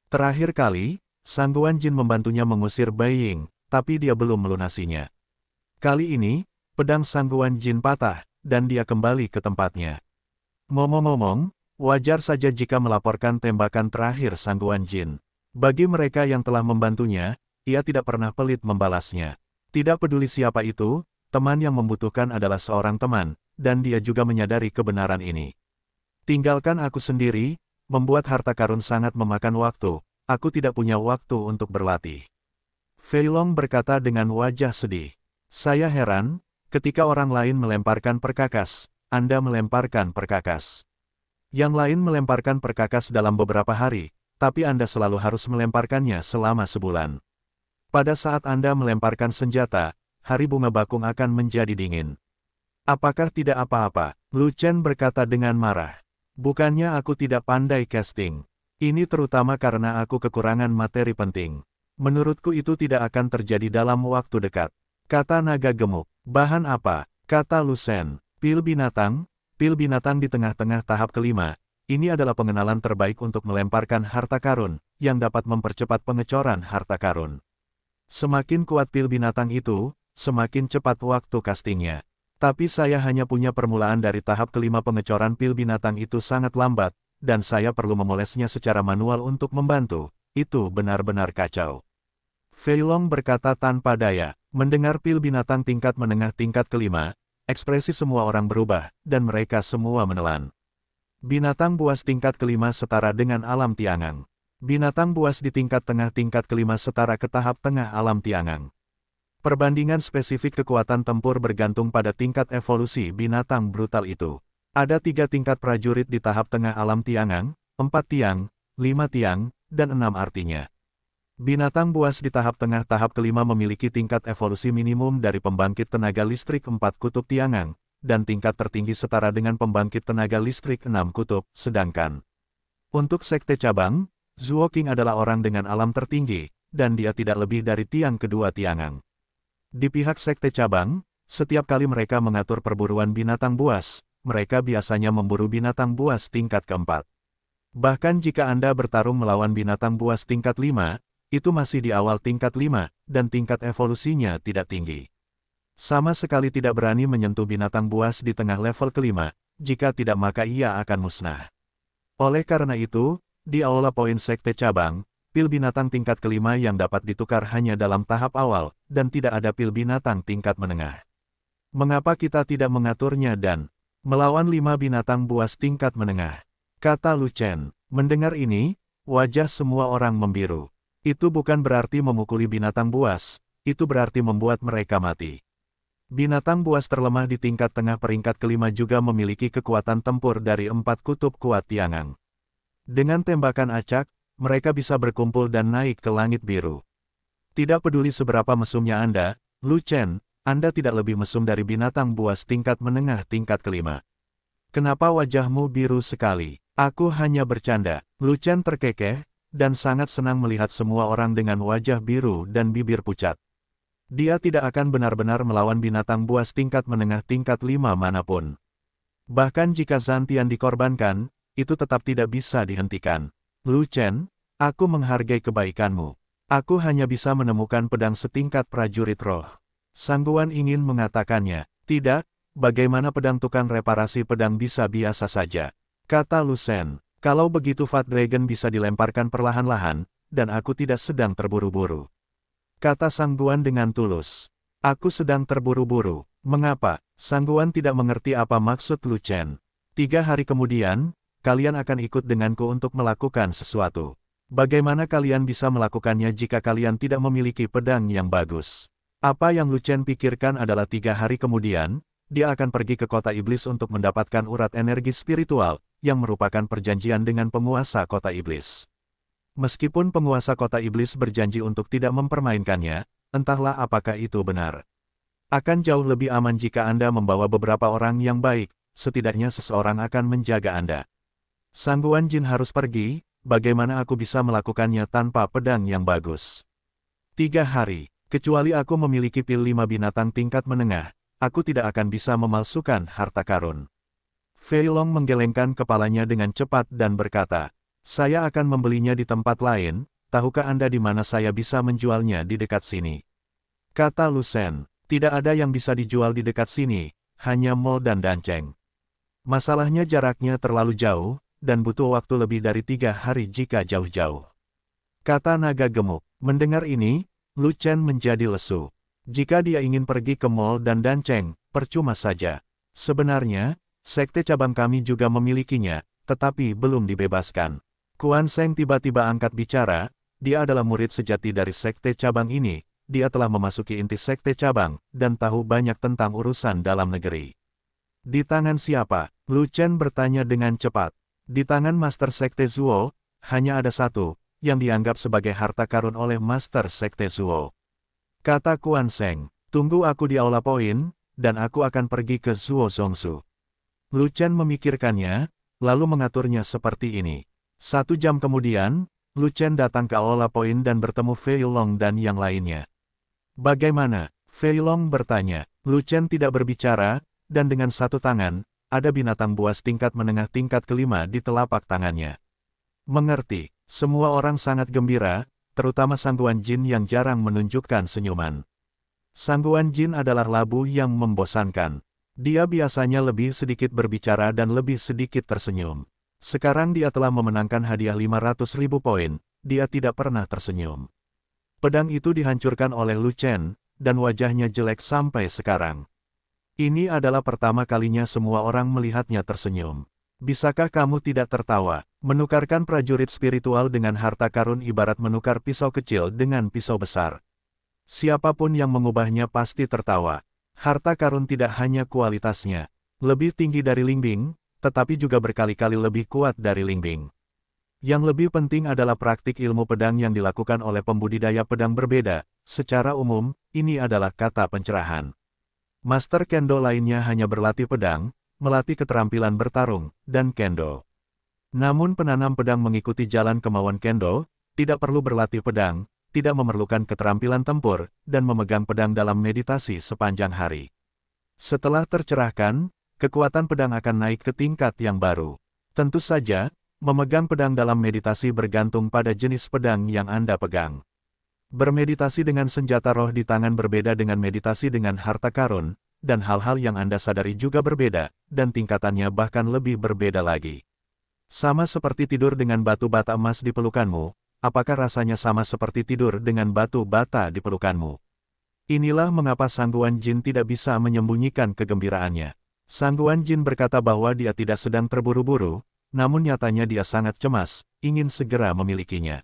Terakhir kali, sangguan Jin membantunya mengusir Bai Ying, tapi dia belum melunasinya. Kali ini, pedang sangguan Jin patah, dan dia kembali ke tempatnya. Ngomong-ngomong, wajar saja jika melaporkan tembakan terakhir sangguan Jin. Bagi mereka yang telah membantunya, ia tidak pernah pelit membalasnya. Tidak peduli siapa itu, teman yang membutuhkan adalah seorang teman, dan dia juga menyadari kebenaran ini. Tinggalkan aku sendiri, membuat harta karun sangat memakan waktu, aku tidak punya waktu untuk berlatih. Feilong berkata dengan wajah sedih. Saya heran, ketika orang lain melemparkan perkakas, Anda melemparkan perkakas. Yang lain melemparkan perkakas dalam beberapa hari, tapi Anda selalu harus melemparkannya selama sebulan. Pada saat Anda melemparkan senjata, hari bunga bakung akan menjadi dingin. Apakah tidak apa-apa? Lu Chen berkata dengan marah. Bukannya aku tidak pandai casting. Ini terutama karena aku kekurangan materi penting. Menurutku itu tidak akan terjadi dalam waktu dekat. Kata naga gemuk. Bahan apa? Kata Lu Chen. Pil binatang? Pil binatang di tengah-tengah tahap kelima, ini adalah pengenalan terbaik untuk melemparkan harta karun, yang dapat mempercepat pengecoran harta karun. Semakin kuat pil binatang itu, semakin cepat waktu castingnya. Tapi saya hanya punya permulaan dari tahap kelima pengecoran pil binatang itu sangat lambat, dan saya perlu memolesnya secara manual untuk membantu. Itu benar-benar kacau. Feilong berkata tanpa daya, mendengar pil binatang tingkat menengah tingkat kelima, ekspresi semua orang berubah, dan mereka semua menelan. Binatang buas tingkat kelima setara dengan alam tiangang. Binatang buas di tingkat tengah-tingkat kelima setara ke tahap tengah alam Tiangang. Perbandingan spesifik kekuatan tempur bergantung pada tingkat evolusi binatang brutal itu. Ada tiga tingkat prajurit di tahap tengah alam Tiangang, empat tiang, lima tiang, dan enam artinya. Binatang buas di tahap tengah tahap kelima memiliki tingkat evolusi minimum dari pembangkit tenaga listrik empat kutub Tiangang, dan tingkat tertinggi setara dengan pembangkit tenaga listrik enam kutub, sedangkan untuk sekte cabang, Zuo King adalah orang dengan alam tertinggi, dan dia tidak lebih dari tiang kedua tiangang. Di pihak sekte cabang, setiap kali mereka mengatur perburuan binatang buas, mereka biasanya memburu binatang buas tingkat keempat. Bahkan jika Anda bertarung melawan binatang buas tingkat lima, itu masih di awal tingkat lima, dan tingkat evolusinya tidak tinggi. Sama sekali tidak berani menyentuh binatang buas di tengah level kelima, jika tidak maka ia akan musnah. Oleh karena itu, di Aula Poin Sekte Cabang, pil binatang tingkat kelima yang dapat ditukar hanya dalam tahap awal, dan tidak ada pil binatang tingkat menengah. Mengapa kita tidak mengaturnya dan melawan lima binatang buas tingkat menengah? Kata Luchen. Mendengar ini, wajah semua orang membiru. Itu bukan berarti memukuli binatang buas, itu berarti membuat mereka mati. Binatang buas terlemah di tingkat tengah peringkat kelima juga memiliki kekuatan tempur dari empat kutub kuat Tiangang. Dengan tembakan acak, mereka bisa berkumpul dan naik ke langit biru. Tidak peduli seberapa mesumnya Anda, Lu Chen, Anda tidak lebih mesum dari binatang buas tingkat menengah tingkat kelima. Kenapa wajahmu biru sekali? Aku hanya bercanda. Lu Chen terkekeh, dan sangat senang melihat semua orang dengan wajah biru dan bibir pucat. Dia tidak akan benar-benar melawan binatang buas tingkat menengah tingkat lima manapun. Bahkan jika Zantian dikorbankan, itu tetap tidak bisa dihentikan. Lu Chen, aku menghargai kebaikanmu. Aku hanya bisa menemukan pedang setingkat prajurit roh. Sangguan ingin mengatakannya, tidak, bagaimana pedang tukang reparasi pedang bisa biasa saja. Kata Lu Chen. kalau begitu Fat Dragon bisa dilemparkan perlahan-lahan, dan aku tidak sedang terburu-buru. Kata Sangguan dengan tulus. Aku sedang terburu-buru. Mengapa? Sangguan tidak mengerti apa maksud Lu Chen. Tiga hari kemudian, kalian akan ikut denganku untuk melakukan sesuatu. Bagaimana kalian bisa melakukannya jika kalian tidak memiliki pedang yang bagus? Apa yang Lucen pikirkan adalah tiga hari kemudian, dia akan pergi ke kota iblis untuk mendapatkan urat energi spiritual, yang merupakan perjanjian dengan penguasa kota iblis. Meskipun penguasa kota iblis berjanji untuk tidak mempermainkannya, entahlah apakah itu benar. Akan jauh lebih aman jika Anda membawa beberapa orang yang baik, setidaknya seseorang akan menjaga Anda. Sangguan Jin harus pergi, bagaimana aku bisa melakukannya tanpa pedang yang bagus? Tiga hari, kecuali aku memiliki pil lima binatang tingkat menengah, aku tidak akan bisa memalsukan harta karun. Fei Long menggelengkan kepalanya dengan cepat dan berkata, saya akan membelinya di tempat lain, tahukah Anda di mana saya bisa menjualnya di dekat sini? Kata Lucen, tidak ada yang bisa dijual di dekat sini, hanya mall dan danceng. Masalahnya jaraknya terlalu jauh, dan butuh waktu lebih dari tiga hari jika jauh-jauh. Kata naga gemuk. Mendengar ini, Lu Chen menjadi lesu. Jika dia ingin pergi ke mall dan danceng, percuma saja. Sebenarnya, sekte cabang kami juga memilikinya, tetapi belum dibebaskan. Kuan Seng tiba-tiba angkat bicara, dia adalah murid sejati dari sekte cabang ini, dia telah memasuki inti sekte cabang, dan tahu banyak tentang urusan dalam negeri. Di tangan siapa? Lu Chen bertanya dengan cepat. Di tangan Master Sekte Zuo, hanya ada satu, yang dianggap sebagai harta karun oleh Master Sekte Zuo. Kata Kuan Seng, tunggu aku di Aula Poin, dan aku akan pergi ke Zuo Zongsu. Lu Chen memikirkannya, lalu mengaturnya seperti ini. Satu jam kemudian, Lu Chen datang ke Aula Poin dan bertemu Fei Long dan yang lainnya. Bagaimana? Fei Long bertanya. Lu Chen tidak berbicara, dan dengan satu tangan, ada binatang buas tingkat menengah tingkat kelima di telapak tangannya. Mengerti, semua orang sangat gembira, terutama sangguan jin yang jarang menunjukkan senyuman. Sangguan jin adalah labu yang membosankan. Dia biasanya lebih sedikit berbicara dan lebih sedikit tersenyum. Sekarang dia telah memenangkan hadiah 500 ribu poin, dia tidak pernah tersenyum. Pedang itu dihancurkan oleh Lu Chen, dan wajahnya jelek sampai sekarang. Ini adalah pertama kalinya semua orang melihatnya tersenyum. Bisakah kamu tidak tertawa? Menukarkan prajurit spiritual dengan harta karun ibarat menukar pisau kecil dengan pisau besar. Siapapun yang mengubahnya pasti tertawa. Harta karun tidak hanya kualitasnya. Lebih tinggi dari lingbing, tetapi juga berkali-kali lebih kuat dari lingbing. Yang lebih penting adalah praktik ilmu pedang yang dilakukan oleh pembudidaya pedang berbeda. Secara umum, ini adalah kata pencerahan. Master Kendo lainnya hanya berlatih pedang, melatih keterampilan bertarung, dan Kendo. Namun penanam pedang mengikuti jalan kemauan Kendo, tidak perlu berlatih pedang, tidak memerlukan keterampilan tempur, dan memegang pedang dalam meditasi sepanjang hari. Setelah tercerahkan, kekuatan pedang akan naik ke tingkat yang baru. Tentu saja, memegang pedang dalam meditasi bergantung pada jenis pedang yang Anda pegang. Bermeditasi dengan senjata roh di tangan berbeda dengan meditasi dengan harta karun, dan hal-hal yang Anda sadari juga berbeda, dan tingkatannya bahkan lebih berbeda lagi. Sama seperti tidur dengan batu bata emas di pelukanmu, apakah rasanya sama seperti tidur dengan batu bata di pelukanmu? Inilah mengapa Sangguan Jin tidak bisa menyembunyikan kegembiraannya. Sangguan Jin berkata bahwa dia tidak sedang terburu-buru, namun nyatanya dia sangat cemas, ingin segera memilikinya.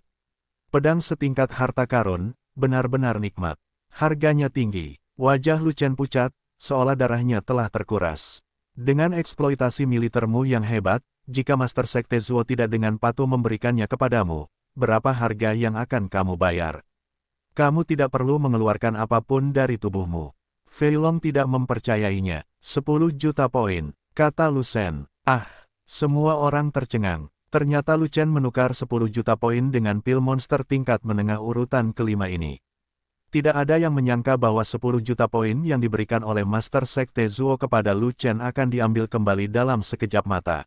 Pedang setingkat harta karun, benar-benar nikmat. Harganya tinggi, wajah Lucen pucat, seolah darahnya telah terkuras. Dengan eksploitasi militermu yang hebat, jika Master Sekte Zuo tidak dengan patuh memberikannya kepadamu, berapa harga yang akan kamu bayar? Kamu tidak perlu mengeluarkan apapun dari tubuhmu. Long tidak mempercayainya. 10 juta poin, kata Lucen. Ah, semua orang tercengang. Ternyata Luchen menukar 10 juta poin dengan pil monster tingkat menengah urutan kelima ini. Tidak ada yang menyangka bahwa 10 juta poin yang diberikan oleh Master Sekte Zuo kepada Luchen akan diambil kembali dalam sekejap mata.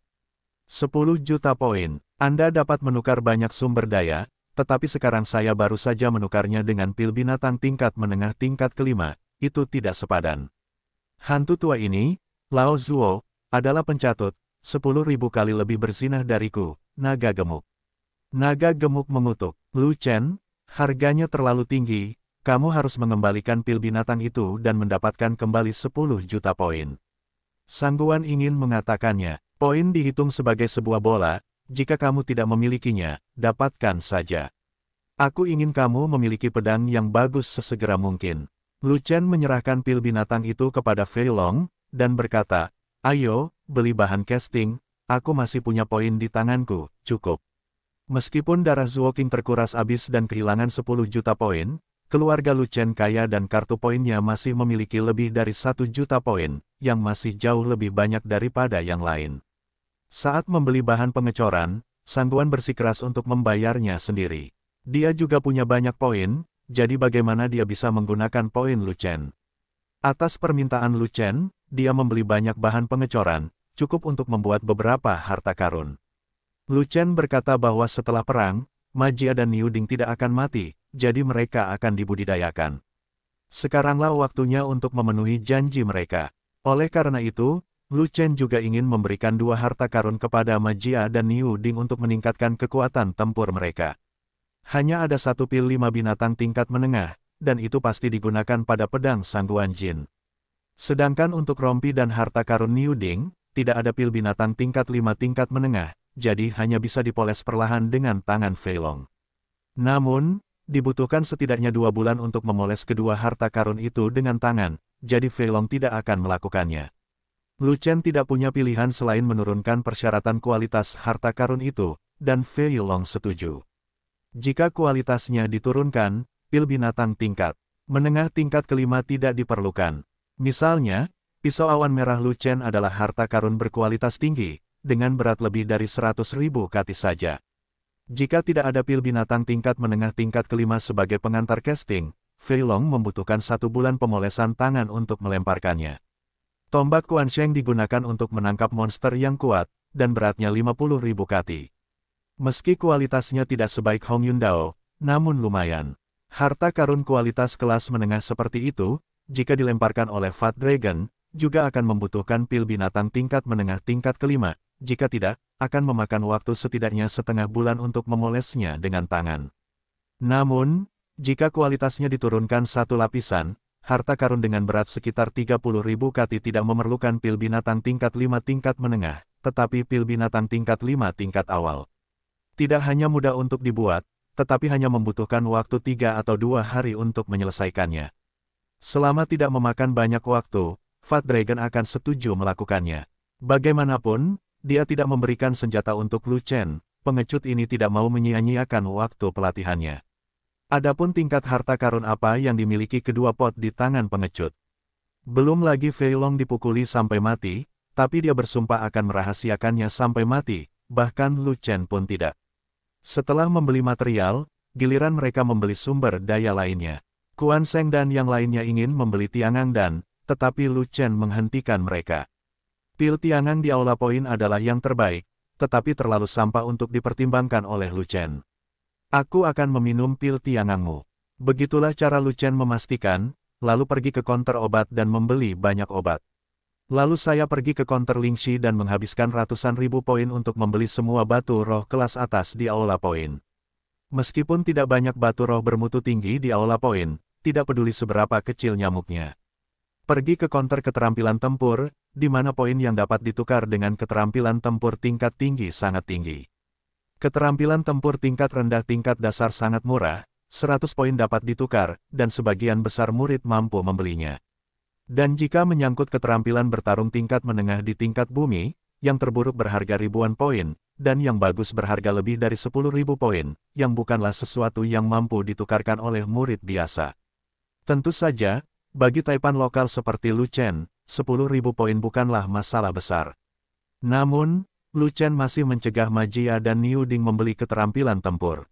10 juta poin. Anda dapat menukar banyak sumber daya, tetapi sekarang saya baru saja menukarnya dengan pil binatang tingkat menengah tingkat kelima, itu tidak sepadan. Hantu tua ini, Lao Zuo, adalah pencatut, sepuluh ribu kali lebih bersinah dariku, naga gemuk. Naga gemuk mengutuk, Lu Chen, harganya terlalu tinggi, kamu harus mengembalikan pil binatang itu dan mendapatkan kembali 10 juta poin. Sangguan ingin mengatakannya, poin dihitung sebagai sebuah bola, jika kamu tidak memilikinya, dapatkan saja. Aku ingin kamu memiliki pedang yang bagus sesegera mungkin. Lu Chen menyerahkan pil binatang itu kepada Fei Long, dan berkata, Ayo, beli bahan casting, aku masih punya poin di tanganku, cukup. Meskipun darah Zuoking terkuras abis dan kehilangan 10 juta poin, keluarga Lucen kaya dan kartu poinnya masih memiliki lebih dari 1 juta poin, yang masih jauh lebih banyak daripada yang lain. Saat membeli bahan pengecoran, Sangguan bersikeras untuk membayarnya sendiri. Dia juga punya banyak poin, jadi bagaimana dia bisa menggunakan poin Lucen. Atas permintaan Lucen, dia membeli banyak bahan pengecoran, cukup untuk membuat beberapa harta karun. Lu Chen berkata bahwa setelah perang, Majia dan Niu Ding tidak akan mati, jadi mereka akan dibudidayakan. Sekaranglah waktunya untuk memenuhi janji mereka. Oleh karena itu, Lu Chen juga ingin memberikan dua harta karun kepada Majia dan Niu Ding untuk meningkatkan kekuatan tempur mereka. Hanya ada satu pil lima binatang tingkat menengah, dan itu pasti digunakan pada pedang sangguan jin. Sedangkan untuk rompi dan harta karun New Ding, tidak ada pil binatang tingkat 5 tingkat menengah, jadi hanya bisa dipoles perlahan dengan tangan Feilong. Namun, dibutuhkan setidaknya dua bulan untuk memoles kedua harta karun itu dengan tangan, jadi Feilong tidak akan melakukannya. Lu Chen tidak punya pilihan selain menurunkan persyaratan kualitas harta karun itu, dan Feilong setuju. Jika kualitasnya diturunkan, pil binatang tingkat, menengah tingkat kelima tidak diperlukan, Misalnya, pisau awan merah Lucen adalah harta karun berkualitas tinggi, dengan berat lebih dari 100 ribu kati saja. Jika tidak ada pil binatang tingkat menengah tingkat kelima sebagai pengantar casting, Fei Long membutuhkan satu bulan pemolesan tangan untuk melemparkannya. Tombak Kuan Sheng digunakan untuk menangkap monster yang kuat, dan beratnya 50 ribu kati. Meski kualitasnya tidak sebaik Hong Yun Dao, namun lumayan. Harta karun kualitas kelas menengah seperti itu, jika dilemparkan oleh Fat Dragon, juga akan membutuhkan pil binatang tingkat menengah tingkat kelima, jika tidak, akan memakan waktu setidaknya setengah bulan untuk memolesnya dengan tangan. Namun, jika kualitasnya diturunkan satu lapisan, harta karun dengan berat sekitar ribu kati tidak memerlukan pil binatang tingkat 5 tingkat menengah, tetapi pil binatang tingkat 5 tingkat awal. Tidak hanya mudah untuk dibuat, tetapi hanya membutuhkan waktu tiga atau dua hari untuk menyelesaikannya. Selama tidak memakan banyak waktu, Fat Dragon akan setuju melakukannya. Bagaimanapun, dia tidak memberikan senjata untuk Lu Chen, pengecut ini tidak mau menyia-nyiakan waktu pelatihannya. Adapun tingkat harta karun apa yang dimiliki kedua pot di tangan pengecut. Belum lagi Fei Long dipukuli sampai mati, tapi dia bersumpah akan merahasiakannya sampai mati, bahkan Lu Chen pun tidak. Setelah membeli material, giliran mereka membeli sumber daya lainnya. Kuan Seng dan yang lainnya ingin membeli Tiangang dan, tetapi Lu Chen menghentikan mereka. Pil Tiangang di Aula Point adalah yang terbaik, tetapi terlalu sampah untuk dipertimbangkan oleh Lu Chen. Aku akan meminum pil Tiangangmu. Begitulah cara Lu Chen memastikan, lalu pergi ke konter obat dan membeli banyak obat. Lalu saya pergi ke konter Lingxi dan menghabiskan ratusan ribu poin untuk membeli semua batu roh kelas atas di Aula Point. Meskipun tidak banyak batu roh bermutu tinggi di Aula Point, tidak peduli seberapa kecil nyamuknya. Pergi ke konter keterampilan tempur, di mana poin yang dapat ditukar dengan keterampilan tempur tingkat tinggi sangat tinggi. Keterampilan tempur tingkat rendah tingkat dasar sangat murah, 100 poin dapat ditukar, dan sebagian besar murid mampu membelinya. Dan jika menyangkut keterampilan bertarung tingkat menengah di tingkat bumi, yang terburuk berharga ribuan poin, dan yang bagus berharga lebih dari 10.000 poin, yang bukanlah sesuatu yang mampu ditukarkan oleh murid biasa. Tentu saja, bagi Taipan lokal seperti Lu Chen, 10.000 poin bukanlah masalah besar. Namun, Lu Chen masih mencegah Majia dan Niu Ding membeli keterampilan tempur.